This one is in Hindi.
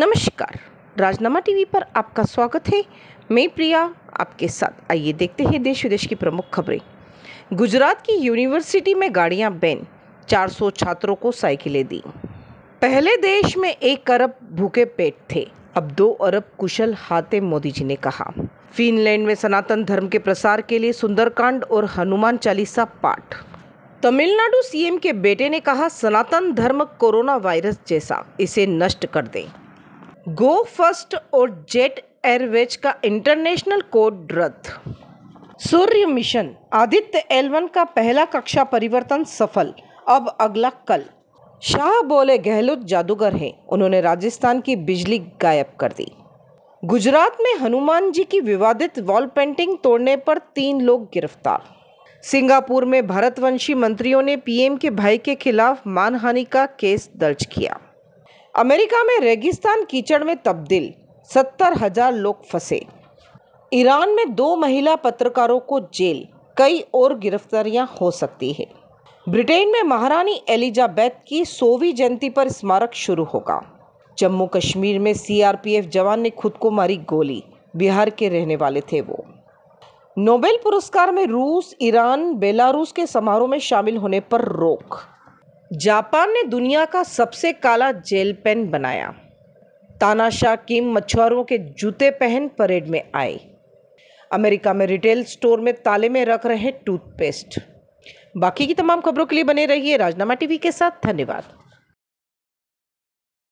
नमस्कार राजनामा टीवी पर आपका स्वागत है मैं प्रिया आपके साथ आइए देखते हैं देश विदेश की प्रमुख खबरें गुजरात की यूनिवर्सिटी में गाड़ियां बैन 400 छात्रों को साइकिलें दी पहले देश में एक अरब भूखे पेट थे अब दो अरब कुशल हाथे मोदी जी ने कहा फिनलैंड में सनातन धर्म के प्रसार के लिए सुंदरकांड और हनुमान चालीसा पाठ तमिलनाडु सीएम के बेटे ने कहा सनातन धर्म कोरोना वायरस जैसा इसे नष्ट कर दें गो फर्स्ट और जेट एयरवेज का इंटरनेशनल कोड रद्द सूर्य मिशन आदित्य एलवन का पहला कक्षा परिवर्तन सफल अब अगला कल शाह बोले गहलोत जादूगर हैं उन्होंने राजस्थान की बिजली गायब कर दी गुजरात में हनुमान जी की विवादित वॉल पेंटिंग तोड़ने पर तीन लोग गिरफ्तार सिंगापुर में भारतवंशी मंत्रियों ने पीएम के भाई के खिलाफ मानहानि का केस दर्ज किया अमेरिका में रेगिस्तान कीचड़ में तब्दील सत्तर हजार लोग फंसे ईरान में दो महिला पत्रकारों को जेल कई और गिरफ्तारियां हो सकती है ब्रिटेन में महारानी एलिजाबेथ की सोवी जयंती पर स्मारक शुरू होगा जम्मू कश्मीर में सीआरपीएफ जवान ने खुद को मारी गोली बिहार के रहने वाले थे वो नोबेल पुरस्कार में रूस ईरान बेलारूस के समारोह में शामिल होने पर रोक जापान ने दुनिया का सबसे काला जेल पेन बनाया तानाशाह किम मछुआरों के जूते पहन परेड में आए अमेरिका में रिटेल स्टोर में ताले में रख रहे टूथपेस्ट बाकी की तमाम खबरों के लिए बने रहिए राजनामा टीवी के साथ धन्यवाद